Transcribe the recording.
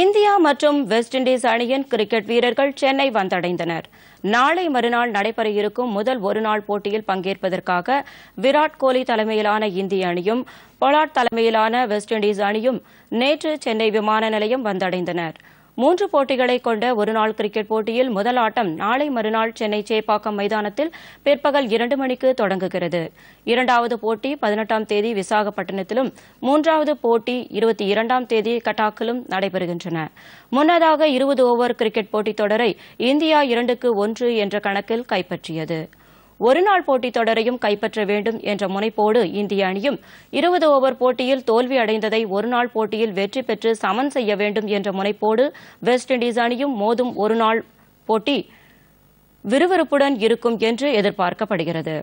India மற்றும் west Indies அணியின் cricket வீரர்கள் சென்னை வந்தடைந்தனர் நாளை மறுநாள் நடைபெற இருக்கும் முதல் ஒருநாள் போட்டியில் பங்கேற்பதற்காக விராட் கோலி தலைமையிலான இந்திய அணியும் பொலாட் தலைமையிலான வெஸ்ட் இண்டீஸ் அணியும் நேற்று சென்னை விமான நிலையம் வந்தடைந்தனா் மூன்று போட்டிகளை கொண்ட ஒருநாள் கிரிக்கெட் போட்டியில் முதல் ஆட்டம் நாளை மறுநாள் சென்னை சேப்பாக்கம் மைதானத்தில் பிற்பகல் இரண்டு மணிக்கு தொடங்குகிறது இரண்டாவது போட்டி பதினெட்டாம் தேதி விசாகப்பட்டினத்திலும் மூன்றாவது போட்டி இருபத்தி இரண்டாம் தேதி கட்டாக்கிலும் நடைபெறுகின்றன முன்னதாக இருபது ஓவர் கிரிக்கெட் போட்டித் தொடரை இந்தியா இரண்டுக்கு ஒன்று என்ற கணக்கில் கைப்பற்றியது ஒருநாள் போட்டித் தொடரையும் கைப்பற்ற வேண்டும் என்ற முனைப்போடு இந்திய அணியும் இருபது ஓவர் போட்டியில் தோல்வி அடைந்ததை ஒருநாள் போட்டியில் வெற்றி பெற்று சமன் செய்ய வேண்டும் என்ற முனைப்போடு வெஸ்ட் இண்டீஸ் அணியும் மோதும் ஒருநாள் போட்டி விறுவிறுப்புடன் இருக்கும் என்று எதிர்பார்க்கப்படுகிறது